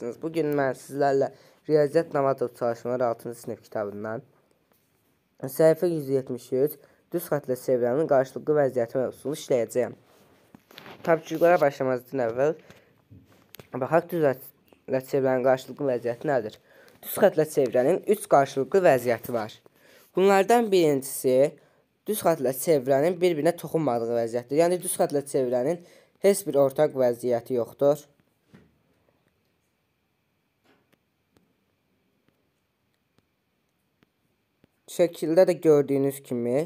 istəyəcəksiniz. Bugün mən sizlərlə Riyaziyyat Namatov çalışmaları 6-cı sinif kitabından səhifə 173 düz xətlə çevrənin qarşılıqlı vəziyyəti mövzusunu işləyəcəyəm. Tapçıqlara başlamazdan əvvəl baxaq düz xətlə çevrənin qarşılıqlı vəziyyəti nədir? Düz xətlə çevrənin 3 qarşılıqlı vəziyyəti var. Bunlardan birincisi düz xətlə çevrənin bir-birinə toxunmadığı vəziyyətdir. Yəni düz xətlə çevrənin heç bir ortaq vəziyyəti yoxdur. Şəkildə də gördüyünüz kimi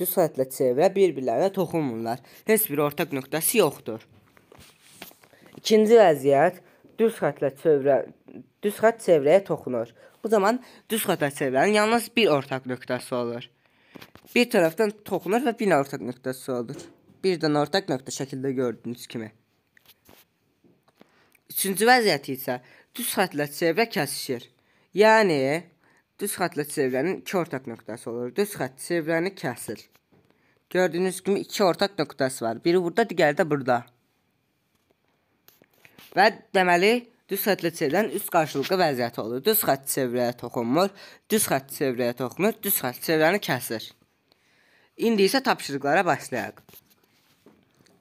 düz xəttlə çevrə bir-birlərinə toxunmurlar. Heç bir ortaq nöqtəsi yoxdur. İkinci vəziyyət düz xəttlə çevrə düz xətt çevrəyə toxunur. Bu zaman düz xəttə çevrənin yalnız bir ortaq nöqtəsi olur. Bir tərəfdən toxunur və bir ortaq nöqtəsi olur. Bir dənə ortaq nöqtə şəkildə gördüyünüz kimi. Üçüncü vəziyyəti isə düz xəttlə çevrə kəsişir. Yəni Düz xəttlə çevrənin iki ortaq nöqtəsi olur. Düz xətt çevrəni kəsir. Gördüyünüz kimi iki ortaq nöqtəsi var. Biri burada, digəri də burada. Və deməli düz xəttlə çevrənin üst qarşılıqlı vəziyyəti olur. Düz xətt çevrəyə toxunmur, düz xətt çevrəyə toxunur, düz xətt çevrəni kəsir. İndi isə tapşırıqlara başlayaq.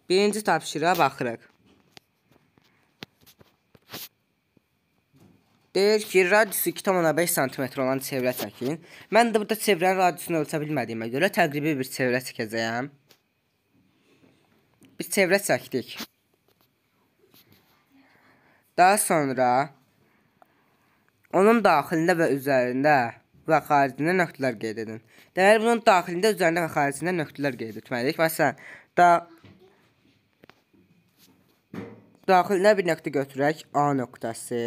Birinci tapşırığa baxırıq. Deyir ki, radiusu 2,5 sm olan çevrə çəkin. Mən də burada çevrənin radiusunu ölçə bilmədiyimə görə təqribi bir çevrə çəkəcəyəm. Bir çevrə çəkdik. Daha sonra onun daxilində və üzərində və xaricində nöqtələr qeyd edin. Deməli, bunun daxilində, üzərində və xaricində nöqtələr qeyd etməliyik. Məsələn, da daxilinə bir nöqtə götürək A nöqtəsi.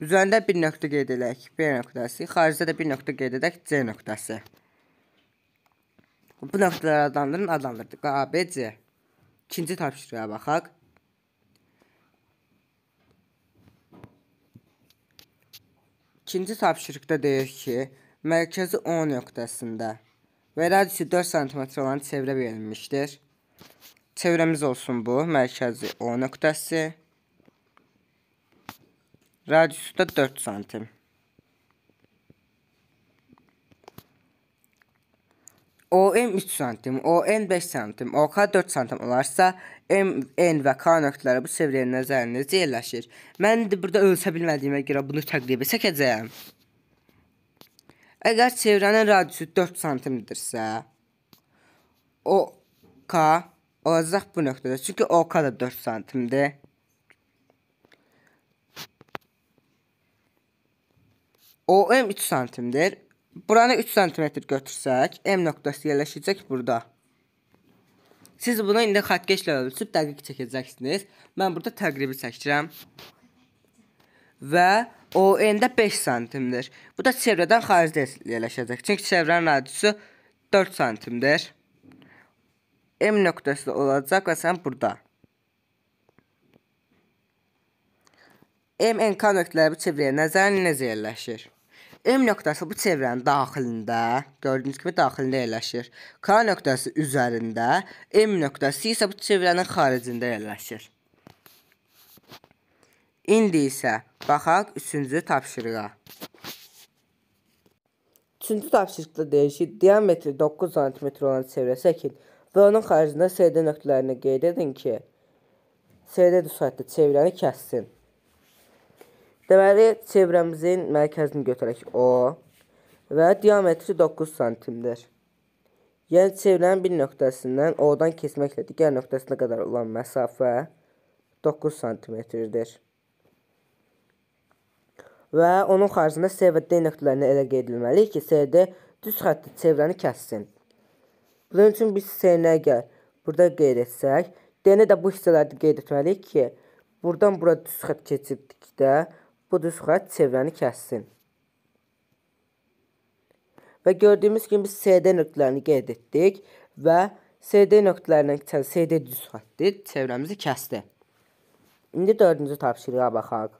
Üzərində bir nöqtə qeyd edək. B nöqtəsi. Xaricdə də bir nöqtə qeyd edək. C nöqtəsi. Bu nöqtələri adlandırın, adlandırdıq. A, B, C. İkinci tapşırığa baxaq. İkinci tapşırıqda deyir ki, mərkəzi O nöqtəsində və radisi 4 sm olan çevrə verilmişdir. Çevrəmiz olsun bu, mərkəzi O nöqtəsi. Radiusu da 4 santim. OM 3 santim, ON 5 santim, OK 4 santim olarsa, M, N və K nöqtələri bu sevriyyənin nəzərinizə yerləşir. Mən indi burada ölçə bilmədiyimə görə bunu təqribə çəkəcəyəm. Əgər çevrənin radiusu 4 santimdirsə, OK olacaq bu nöqtədə. Çünki OK da 4 santimdir. OM 3 santimdir. Buranı 3 santimetr götürsək, M nöqtəsi yerləşəcək burada. Siz bunu indi xətkeşlə ölçüb dəqiq çəkəcəksiniz. Mən burada təqribi çəkirəm. Və ON-də 5 santimdir. Bu da çevrədən xaricdə yerləşəcək. Çünki çevrənin radiusu 4 santimdir. M nöqtəsi olacaq və sən burada. MNK nöqtələri bu çevrəyə nəzərən necə yerləşir? M nöqtəsi bu çevrənin daxilində, gördüyünüz kimi daxilində yerləşir. K nöqtəsi üzərində, M nöqtəsi isə bu çevrənin xaricində yerləşir. İndi isə baxaq 3-cü tapşırığa. 3-cü tapşırıqda deyir ki, diametri 9 cm olan çevrə çəkin və onun xaricində SD nöqtələrini qeyd edin ki, SD düsətli çevrəni kəssin. Deməli, çevrəmizin mərkəzini götürək O və diametri 9 santimdir. Yəni, çevrənin bir nöqtəsindən O-dan keçməklə digər nöqtəsinə qədər olan məsafə 9 santimetrdir. Və onun xaricində C və D nöqtələrinə elə qeyd edilməli ki, CD düz xətti çevrəni kəssin. Bunun üçün biz C-nə gəl, burada qeyd etsək, D-nə də bu hissələrdə qeyd etməliyik ki, buradan bura düz xətt keçirdikdə, Bu düz xətt çevrəni kəssin. Və gördüyümüz kimi biz CD nöqtələrini qeyd etdik və CD nöqtələrindən keçən CD düz xətti çevrəmizi kəsdi. İndi 4-cü tapşırığa baxaq.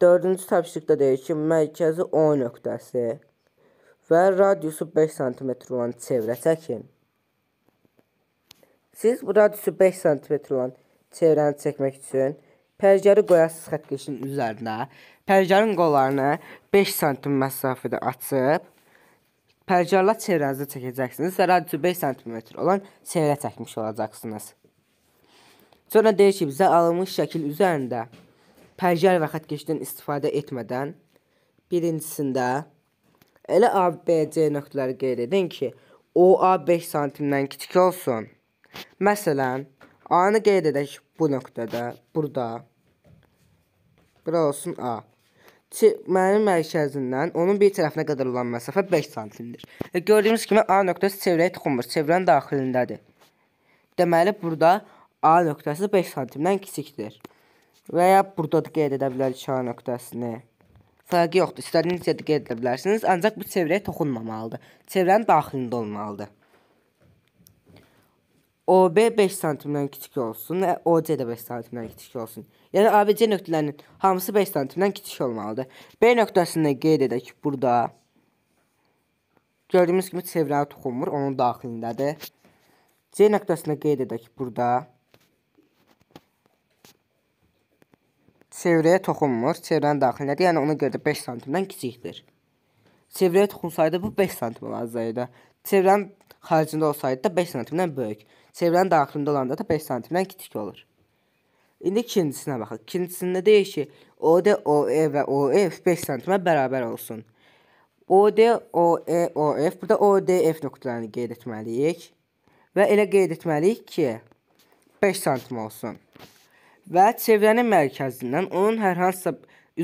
Dördüncü tapşırıqda deyir ki, mərkəzi O nöqtəsi və radiusu 5 sm olan çevrə çəkin. Siz radiusu 5 sm olan çevrəni çəkmək üçün pərgəri qoyasınız xətt keşinin üzərinə. Pərgərin qollarını 5 sm məsafədə açıb pərgərlə çevrənizi çəkəcəksiniz və radiusu 5 sm olan çevrə çəkmiş olacaqsınız. Sonra deyir ki, bizə alınmış şəkil üzərində pərgər və xətt keşidən istifadə etmədən birincisində elə ABC nöqtələri qeyd edin ki, OA 5 sm-dən kiçik olsun. Məsələn, A-nı qeyd edək bu nöqtədə, burada. Bura olsun A. Çirkmənin mərkəzindən onun bir tərəfinə qədər olan məsafə 5 santimdir. Və gördüyünüz kimi A nöqtəsi çevrəyə toxunmur, çevrənin daxilindədir. Deməli, burada A nöqtəsi 5 santimdən kiçikdir. Və ya burada da qeyd edə bilərik A nöqtəsini. Fərqi yoxdur, istədiyiniz yerdə qeyd edə bilərsiniz, ancaq bu çevrəyə toxunmamalıdır. Çevrənin daxilində olmalıdır. OB 5 santimdən kiçik olsun və e, OC də 5 santimdən kiçik olsun. Yəni ABC nöqtələrinin hamısı 5 santimdən kiçik olmalıdır. B nöqtəsində qeyd edək burada gördüyümüz kimi çevrəni toxunmur, onun daxilindədir. C nöqtəsində qeyd edək burada çevrəyə toxunmur, çevrənin daxilindədir. Yəni ona görə də 5 santimdən kiçikdir. Çevrəyə toxunsaydı bu 5 santim olacaqdı. Çevrənin xaricində olsaydı da 5 santimdən böyük. Çevrənin daxilində olanda da 5 santimdən kiçik olur. İndi ikincisinə baxaq. İkincisində deyir ki, OD, OE və OF e 5 santimə bərabər olsun. OD, OE, OF, burada ODF nöqtələrini qeyd etməliyik. Və elə qeyd etməliyik ki, 5 santim olsun. Və çevrənin mərkəzindən onun hər hansısa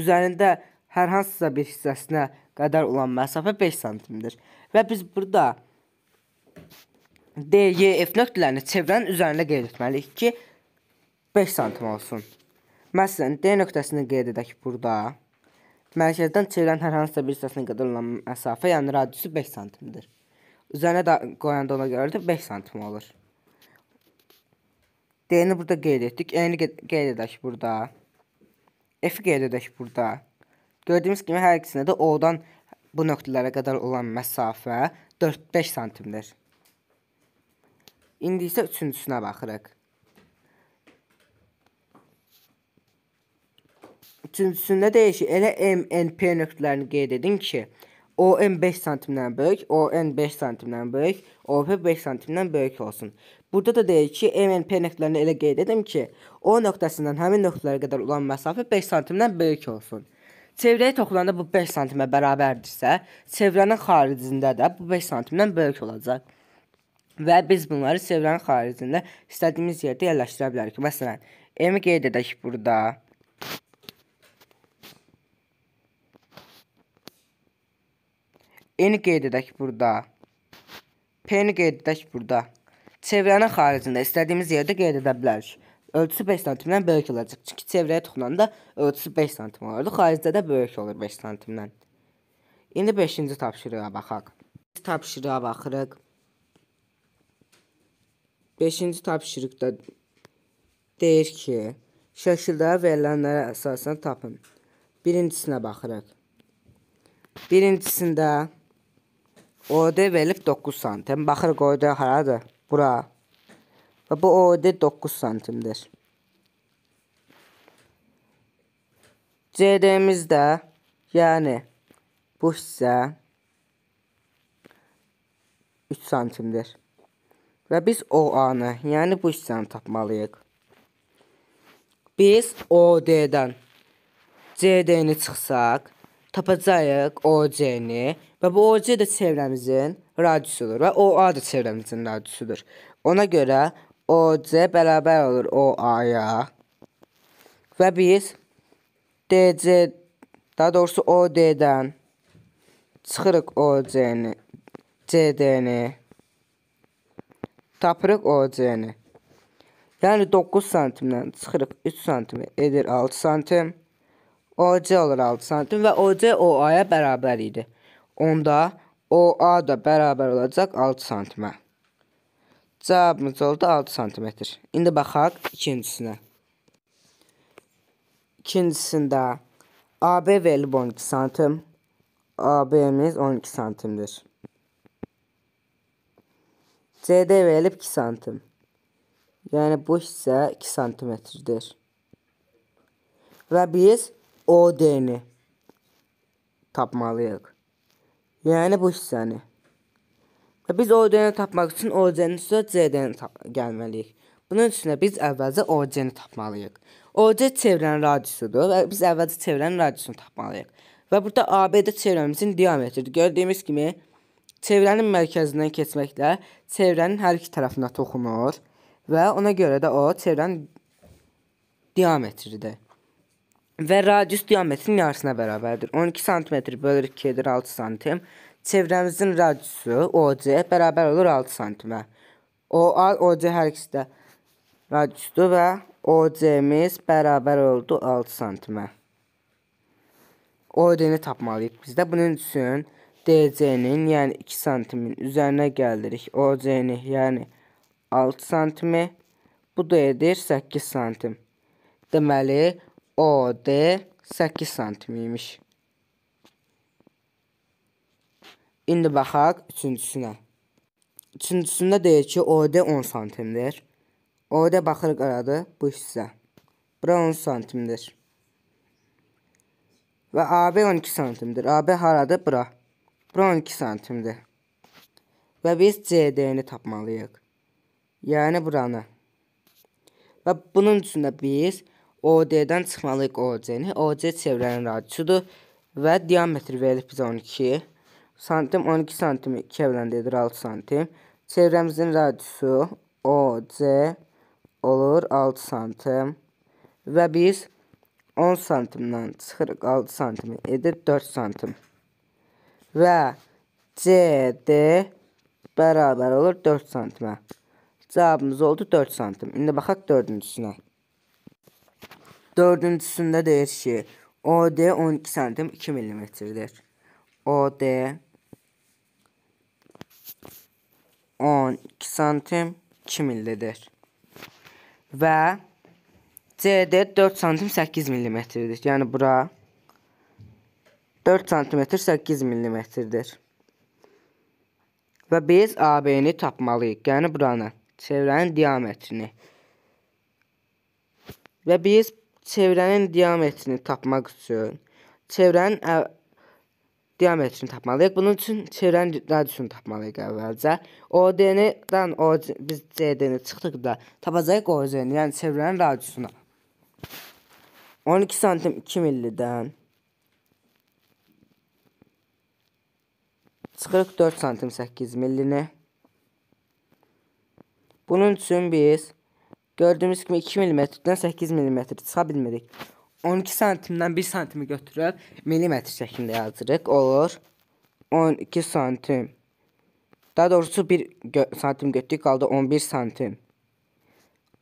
üzərində hər hansısa bir hissəsinə qədər olan məsafə 5 santimdir. Və biz burada D, Y, F nöqtələrini yəni çevrənin üzərinə qeyd etməliyik ki, 5 sm olsun. Məsələn, D nöqtəsini qeyd edək burada. Mərkəzdən çevrənin hər hansısa bir hissəsinə qədər olan məsafə, yəni radiusu 5 sm-dir. Üzərinə də qoyanda ona görə də 5 sm olur. D-ni burada qeyd etdik, E-ni qeyd edək burada. F-i qeyd edək burada. Gördüyümüz kimi hər ikisində də O-dan bu nöqtələrə qədər olan məsafə 4-5 sm-dir. İndi isə üçüncüsünə baxırıq. Üçüncüsündə deyir ki, elə M, N, P nöqtələrini qeyd edin ki, OM 5 santimdən böyük, ON 5 santimdən böyük, OP 5 santimdən böyük olsun. Burada da deyir ki, MNP nöqtələrini elə qeyd edim ki, O nöqtəsindən həmin nöqtələrə qədər olan məsafə 5 santimdən böyük olsun. Çevrəyə toxunanda bu 5 santimə bərabərdirsə, çevrənin xaricində də bu 5 santimdən böyük olacaq və biz bunları çevrənin xaricində istədiyimiz yerdə yerləşdirə bilərik. Məsələn, M-i qeyd edək burada. N-i qeyd edək burada. P-ni qeyd edək burada. Çevrənin xaricində istədiyimiz yerdə qeyd edə bilərik. Ölçüsü 5 santimdən böyük olacaq. Çünki çevrəyə toxunanda ölçüsü 5 santim olurdu. Xaricdə də böyük olur 5 santimdən. İndi 5-ci tapşırığa baxaq. Tapşırığa baxırıq. 5-ci tapşırıqda deyir ki, şəkildə verilənlərə əsasən tapın. Birincisinə baxırıq. Birincisində OD verilib 9 santim. Baxırıq OD haradır? Bura. Və bu OD 9 santimdir. CD-mizdə, yəni bu hissə 3 santimdir. Və biz OA-nı, yəni bu hissəni tapmalıyıq. Biz OD-dən CD-ni çıxsaq, tapacağıq OC-ni və bu OC də çevrəmizin radiusudur və OA da çevrəmizin radiusudur. Ona görə OC bərabər olur OA-ya və biz DC, daha doğrusu OD-dən çıxırıq OC-ni, CD-ni Tapırıq OC-ni. Yəni 9 santimdən çıxırıq 3 santim edir 6 santim. OC olur 6 santim və OC OA-ya bərabər idi. Onda OA da bərabər olacaq 6 santimə. Cavabımız oldu 6 santimetr. İndi baxaq ikincisinə. İkincisində AB verilib 12 santim. AB'miz 12 santimdir. CD verilib 2 santim. Yəni bu hissə 2 santimetrdir. Və biz OD-ni tapmalıyıq. Yəni bu hissəni. Və biz OD-ni tapmaq üçün OC-nin üstə CD-ni gəlməliyik. Bunun üçün də biz əvvəlcə OC-ni tapmalıyıq. OC çevrənin radiusudur və biz əvvəlcə çevrənin radiusunu tapmalıyıq. Və burada ABD çevrəmizin diametridir. Gördüyümüz kimi Çevrənin mərkəzindən keçməklə çevrənin hər iki tərəfinə toxunur və ona görə də o çevrənin diametridir. Və radius diametrin yarısına bərabərdir. 12 sm bölür 2-dir 6 sm. Çevrəmizin radiusu OC bərabər olur 6 sm. O OC hər ikisi də radiusdur və OC-miz bərabər oldu 6 sm. OD-ni tapmalıyıq biz də. Bunun üçün DC-nin, yəni 2 santimin üzərinə gəldirik. OC-ni, yəni 6 santimi. Bu da edir 8 santim. Deməli, OD 8 santim imiş. İndi baxaq üçüncüsünə. Üçüncüsündə deyir ki, OD 10 santimdir. OD baxırıq aradır bu hissə. Bura 10 santimdir. Və AB 12 santimdir. AB haradır? Bura. Bura 12 santimdir. Və biz CD-ni tapmalıyıq. Yəni buranı. Və bunun üçün də biz OD-dən çıxmalıyıq OC-ni. OC çevrənin radiusudur və diametr verilib bizə 12 santim, 12 santimi 2 böləndə 6 santim. Çevrəmizin radiusu OC olur 6 santim və biz 10 santimdən çıxırıq 6 santimi edir 4 santim və CD bərabər olur 4 santimə. Cavabımız oldu 4 santim. İndi baxaq dördüncüsünə. Dördüncüsündə deyir ki, OD 12 santim 2 millimetrdir. OD 12 santim 2 millidir. Və CD 4 santim 8 millimetrdir. Yəni bura 4 sm 8 mm-dir. Və biz AB-ni tapmalıyıq. Yəni buranı, çevrənin diametrini. Və biz çevrənin diametrini tapmaq üçün çevrənin diametrini tapmalıyıq. Bunun üçün çevrənin radiusunu tapmalıyıq əvvəlcə. OD-ni-dən OC, biz CD-ni çıxdıqda tapacağıq OC-ni, yəni çevrənin radiusunu. 12 santim 2 millidən Çıxırıq 4 santim 8 millini. Bunun üçün biz gördüyünüz kimi 2 millimetrdən 8 millimetr çıxa bilmirik. 12 santimdən 1 santimi götürüb millimetr şəklində yazırıq. Olur 12 santim. Daha doğrusu 1 gö santim götürdük qaldı 11 santim.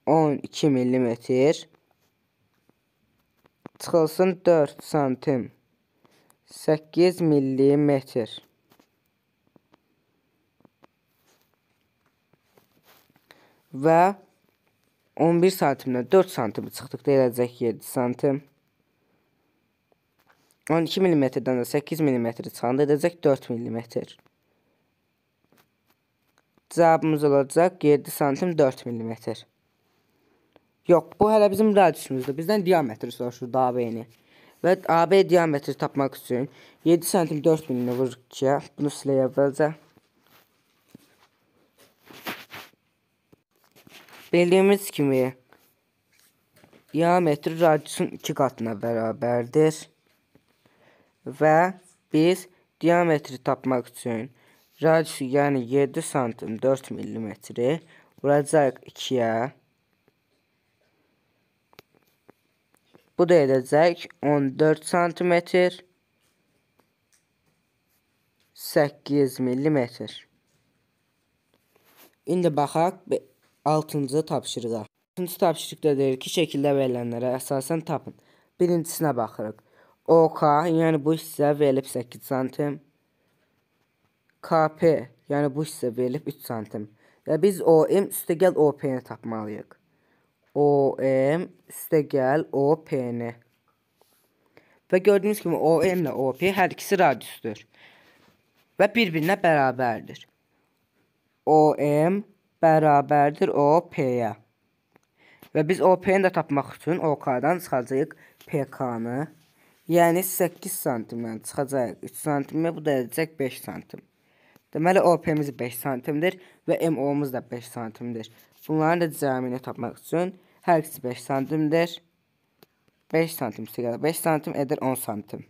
12 millimetr. Çıxılsın 4 santim. 8 millimetr. və 11 santimdən 4 santimi çıxdıqda eləcək 7 santim. 12 mm-dən də 8 mm-i çıxanda edəcək 4 mm. Cavabımız olacaq 7 santim 4 mm. Yox, bu hələ bizim radiusumuzdur. Bizdən diametri soruşur AB-ni. Və AB diametri tapmaq üçün 7 santim 4 mm vururuq 2-yə. Bunu silək əvvəlcə. Bildiyimiz kimi diametri radiusun 2 qatına bərabərdir. Və biz diametri tapmaq üçün radiusu, yəni 7 santım 4 millimetri vuracaq 2-yə. Bu da edəcək 14 santimetr 8 millimetr. İndi baxaq Altıncı tapşırığa. Üçüncü tapşırıqda deyir ki, şəkildə verilənlərə əsasən tapın. Birincisinə baxırıq. OK, yəni bu hissə verilib 8 santim. KP, yəni bu hissə verilib 3 santim. Və biz OM üstəgəl OP-ni tapmalıyıq. OM üstəgəl OP-ni. Və gördüyünüz kimi OM ilə OP hər ikisi radiusdur və bir-birinə bərabərdir. OM bərabərdir OP-yə. Və biz OP-ni də tapmaq üçün OK-dan çıxacağıq PK-nı. Yəni 8 santimdən çıxacaq 3 santimə, bu da edəcək 5 santim. Deməli OP-miz 5 santimdir və MO-muz da 5 santimdir. Bunların da cəmini tapmaq üçün hər ikisi 5 santimdir. 5 santim sigara 5 santim edir 10 santim.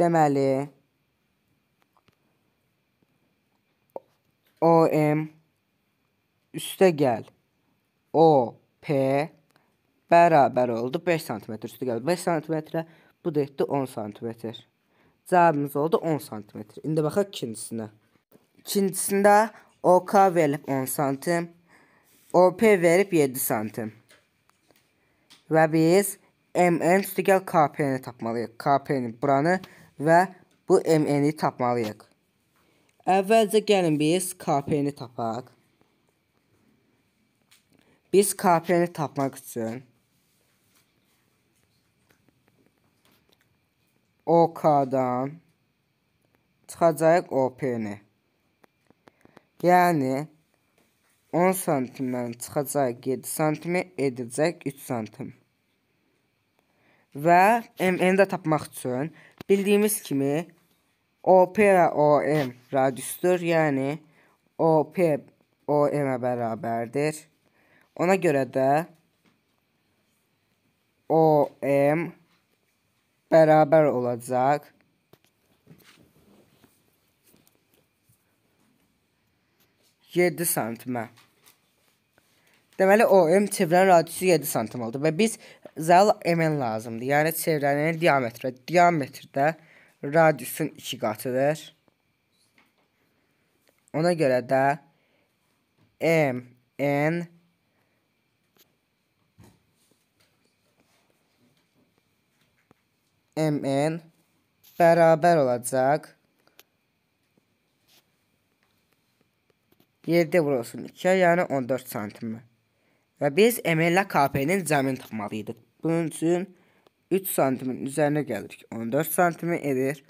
Deməli OM üstəgəl OP bərabər oldu 5 sm üstəgəl 5 sm, bu da etdi 10 sm. Cavabımız oldu 10 sm. İndi baxaq ikincisinə. İkincisində OK verib 10 sm, OP verib 7 sm. Və biz MN üstəgəl KP-ni tapmalıyıq. KP-ni buranı və bu MN-i tapmalıyıq. Əvvəlcə gəlin biz KP-ni tapaq. Biz KP-ni tapmaq üçün OK-dan çıxacaq OP-ni. Yəni 10 santimdən çıxacaq 7 santim, edəcək 3 santim. Və MN-i də tapmaq üçün Bildiğimiz kimi opera om radyüstür yani op om'e beraberdir. Ona göre de om beraber olacak. Yedi santime. Demeli OM çevren radiusu 7 santim oldu və biz zəl mn lazımdır. Yəni çevrənin diametri. Diametr də radiusun 2 qatıdır. Ona görə də m n m n bərabər olacaq 7 vurulsun 2-yə, yəni 14 sm. Və biz MLA KP-nin cəmin tapmalıydıq. Bunun üçün 3 santimin üzərinə gəlirik. 14 santimi edir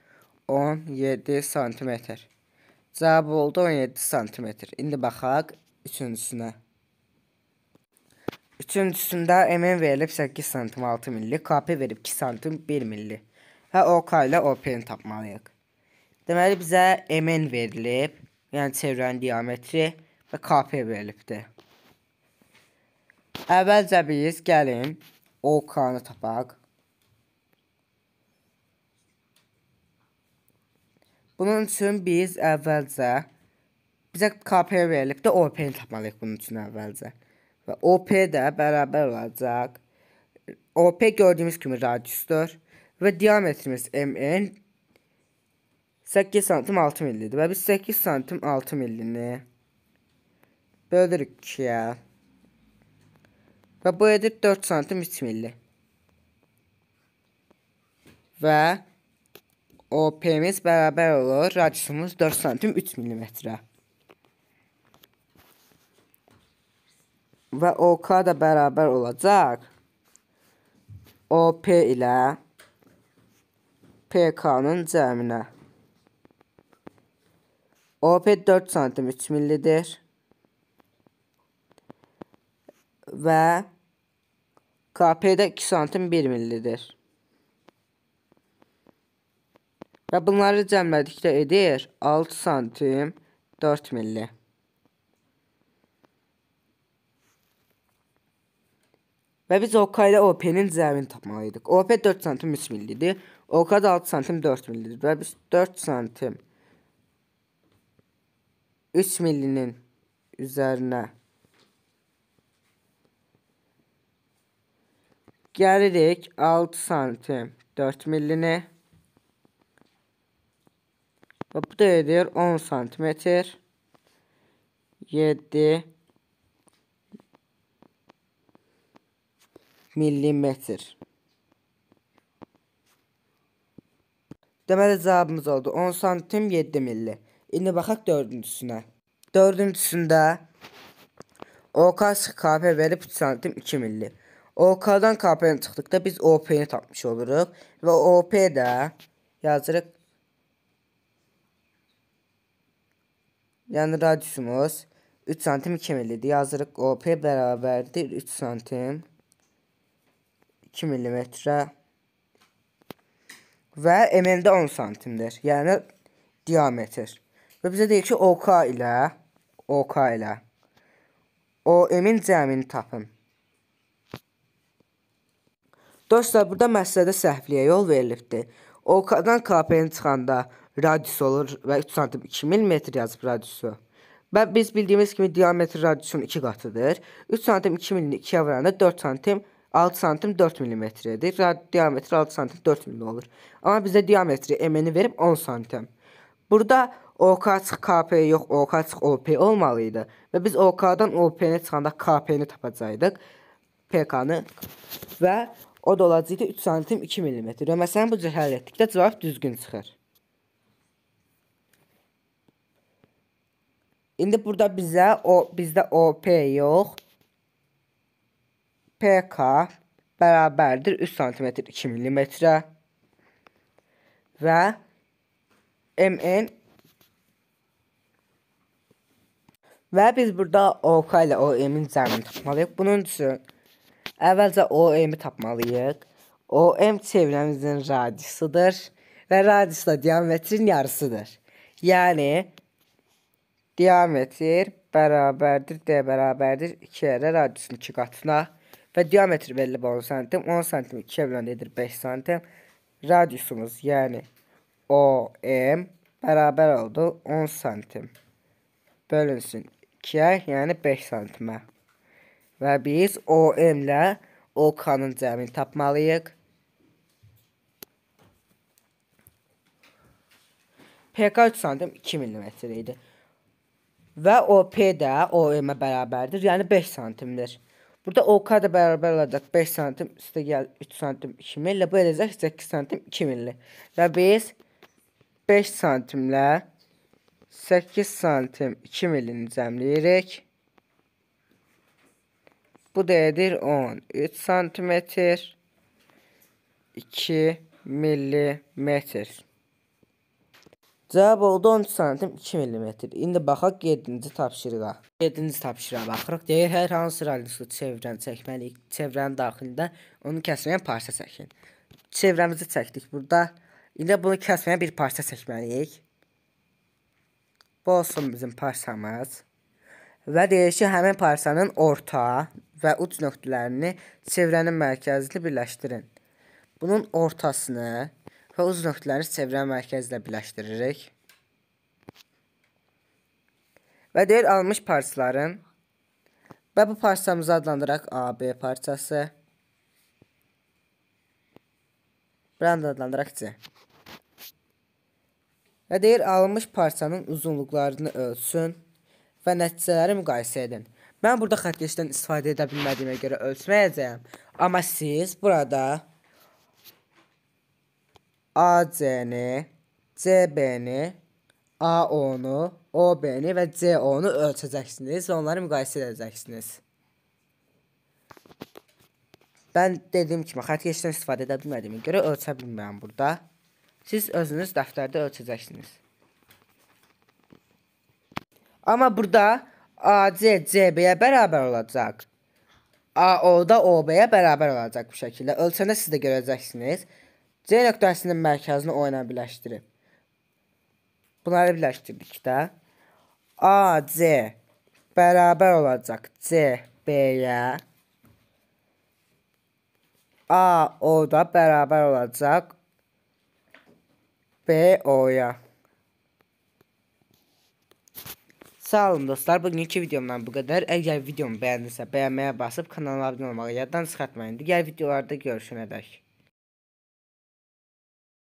17 santimetr. Cavab oldu 17 santimetr. İndi baxaq üçüncüsünə. Üçüncüsündə MM verilib 8 santim 6 milli, KP verib 2 santim 1 milli. Və OK ilə OP-ni tapmalıyıq. Deməli bizə MN verilib, yəni çevrənin diametri və KP verilibdir. Əvvəlcə biz gəlin OK-nu tapaq. Bunun üçün biz əvvəlcə bizə KP verilibdə OP-ni tapmalıyıq bunun üçün əvvəlcə. Və OP də bərabər olacaq. OP gördüyümüz kimi radiusdur və diametrimiz MN 8 santim 6 millidir və biz 8 santim 6 millini bölürük 2-yə. Və bu edir 4 santim 3 milli. Və OP-miz bərabər olur radiusumuz 4 santim 3 millimetrə. Və OK da bərabər olacaq OP ilə PK-nın cəminə. OP 4 santim 3 millidir və KP-də 2 santim 1 millidir. Və bunları cəmlədikdə edir 6 santim 4 milli. Və biz OK ilə OP-nin cəmini tapmalıydıq. OP 4 santim 3 millidir. OK da 6 santim 4 millidir. Və biz 4 santim 3 millinin üzərinə Geldik 6 santim 4 milline. Ve bu da ediyor 10 santimetre. 7 millimetr. Demek cevabımız oldu 10 santim 7 milli. İndi baxaq dördüncüsünə. Dördüncüsündə OK KP verib 3 santim 2 milli. OK-dan KP-yə çıxdıqda biz OP-ni tapmış oluruq və OP də yazırıq. Yəni radiusumuz 3 santim 2 millidir. Yazırıq OP bərabərdir 3 santim 2 millimetrə və ML-də 10 santimdir. Yəni diametr. Və bizə deyir ki, OK ilə OK ilə o M-in cəmini tapın. Dostlar, burada məsələdə səhvliyə yol verilibdir. OK-dan KP-ni çıxanda radius olur və 3 santim 2 mm yazıb radiusu. Və biz bildiyimiz kimi diametr radiusun 2 qatıdır. 3 santim 2 mm 2-yə vuranda 4 santim 6 santim 4 mm-dir. Diametri 6 santim 4 mm olur. Amma bizə diametri mm-ni verib 10 santim. Burada OK açıq KP yox, OK açıq OP olmalı idi. Və biz OK-dan OP-yə çıxanda KP-ni tapacaqdıq. PK-nı və O dolacıqda 3 santim 2 mm və məsələni bu cür həll etdikdə cavab düzgün çıxır. İndi burada bizə o bizdə OP yox. PK bərabərdir 3 sm 2 mm və MN və biz burada OK ilə OM-in cəmini tapmalıyıq. Bunun üçün Əvvəlcə OM-i tapmalıyıq. OM çevrəmizin radiusudur və radius da diametrin yarısıdır. Yəni diametr bərabərdir, d bərabərdir 2 ərə radiusun 2 qatına və diametr verilib 10 santim, 10 santim 2-yə bölündür 5 santim. Radiusumuz, yəni OM bərabər oldu 10 santim. Bölünsün 2-yə, yəni 5 santimə. Və biz OM ilə OK-nın cəmini tapmalıyıq. PK 3 santim 2 mm idi. Və OP də OM-ə bərabərdir, yəni 5 santimdir. Burada OK da bərabər olacaq 5 santim, üstə gəl 3 santim 2 milli, bu edəcək 8 santim 2 milli. Və biz 5 santimlə 8 santim 2 millini cəmləyirik. Bu dəyədir 13 sm 2 millimetr. Cavab oldu 13 santim 2 millimetr. İndi baxaq 7-ci tapşırığa. 7-ci tapşırığa baxırıq. Deyir, hər hansı radiusu çevrəni çəkməliyik. Çevrənin daxilində onu kəsməyən parça çəkin. Çevrəmizi çəkdik burada. İndi bunu kəsməyən bir parça çəkməliyik. Bu olsun bizim parçamız və deyir ki, həmin parçanın orta və uc nöqtələrini çevrənin mərkəzi ilə birləşdirin. Bunun ortasını və uc nöqtələrini çevrənin mərkəzi ilə birləşdiririk. Və deyir almış parçaların və bu parçamızı adlandıraq AB parçası. Brand adlandıraq C. Və deyir alınmış parçanın uzunluqlarını ölçsün və nəticələri müqayisə edin. Mən burada xətkeşdən istifadə edə bilmədiyimə görə ölçməyəcəyəm. Amma siz burada AC-ni, CB-ni, AO-nu, OB-ni və CO-nu ölçəcəksiniz və onları müqayisə edəcəksiniz. Mən dediyim kimi xətkeşdən istifadə edə bilmədiyimə görə ölçə bilmirəm burada. Siz özünüz dəftərdə ölçəcəksiniz. Amma burada AC CB-yə bərabər olacaq. AO da OB-yə bərabər olacaq bu şəkildə. Ölçəndə siz də görəcəksiniz. C nöqtəsinin mərkəzini O ilə birləşdirib. Bunları birləşdirdik də. AC bərabər olacaq CB-yə. AO da bərabər olacaq BO-ya. Sağ olun dostlar, bugünkü videomdan bu qədər. Əgər videomu bəyəndinsə, bəyənməyə basıb kanala abunə olmağı yaddan çıxartmayın. Digər videolarda görüşənə dək.